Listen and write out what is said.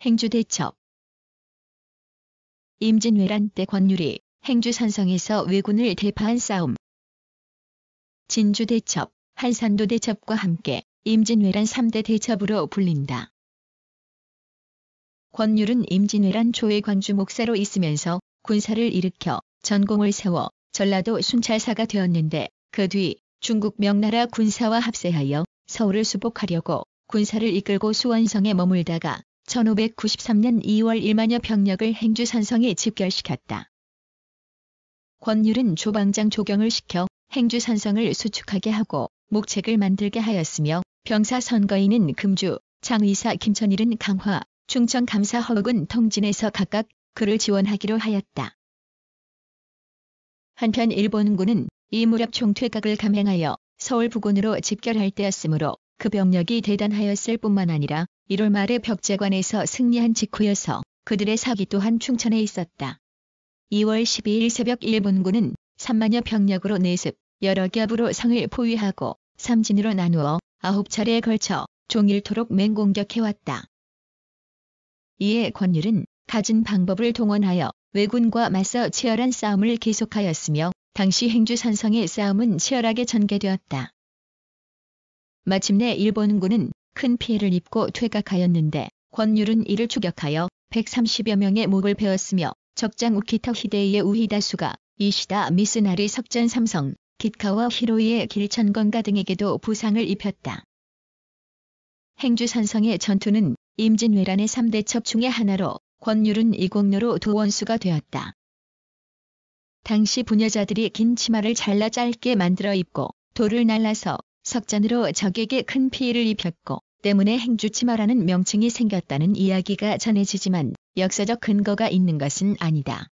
행주대첩 임진왜란 때 권율이 행주산성에서 왜군을 대파한 싸움 진주대첩, 한산도 대첩과 함께 임진왜란 3대 대첩으로 불린다. 권율은 임진왜란 초에 광주 목사로 있으면서 군사를 일으켜 전공을 세워 전라도 순찰사가 되었는데 그 뒤 중국 명나라 군사와 합세하여 서울을 수복하려고 군사를 이끌고 수원성에 머물다가 1593년 2월 1만여 병력을 행주 산성에 집결시켰다. 권율은 조방장 조경을 시켜 행주 산성을 수축하게 하고 목책을 만들게 하였으며 병사 선거인은 금주, 장의사 김천일은 강화, 충청감사 허욱은 통진에서 각각 그를 지원하기로 하였다. 한편 일본군은 이 무렵 총퇴각을 감행하여 서울 부근으로 집결할 때였으므로 그 병력이 대단하였을 뿐만 아니라 1월 말에 벽제관에서 승리한 직후여서 그들의 사기 또한 충천에 있었다. 2월 12일 새벽 일본군은 3만여 병력으로 내습, 여러 겹으로 성을 포위하고 삼진으로 나누어 9차례에 걸쳐 종일토록 맹공격해왔다. 이에 권율은 가진 방법을 동원하여 왜군과 맞서 치열한 싸움을 계속하였으며 당시 행주 산성의 싸움은 치열하게 전개되었다. 마침내 일본군은 큰 피해를 입고 퇴각하였는데 권율은 이를 추격하여 130여 명의 목을 베었으며 적장 우키타 히데이의 우히다수가 이시다 미스나리 석전 삼성 기카와 히로이의 길천건가 등에게도 부상을 입혔다. 행주산성의 전투는 임진왜란의 3대 첩 중의 하나로 권율은 이공료로 도원수가 되었다. 당시 부녀자들이 긴 치마를 잘라 짧게 만들어 입고 돌을 날라서 석전으로 적에게 큰 피해를 입혔고 때문에 행주치마라는 명칭이 생겼다는 이야기가 전해지지만 역사적 근거가 있는 것은 아니다.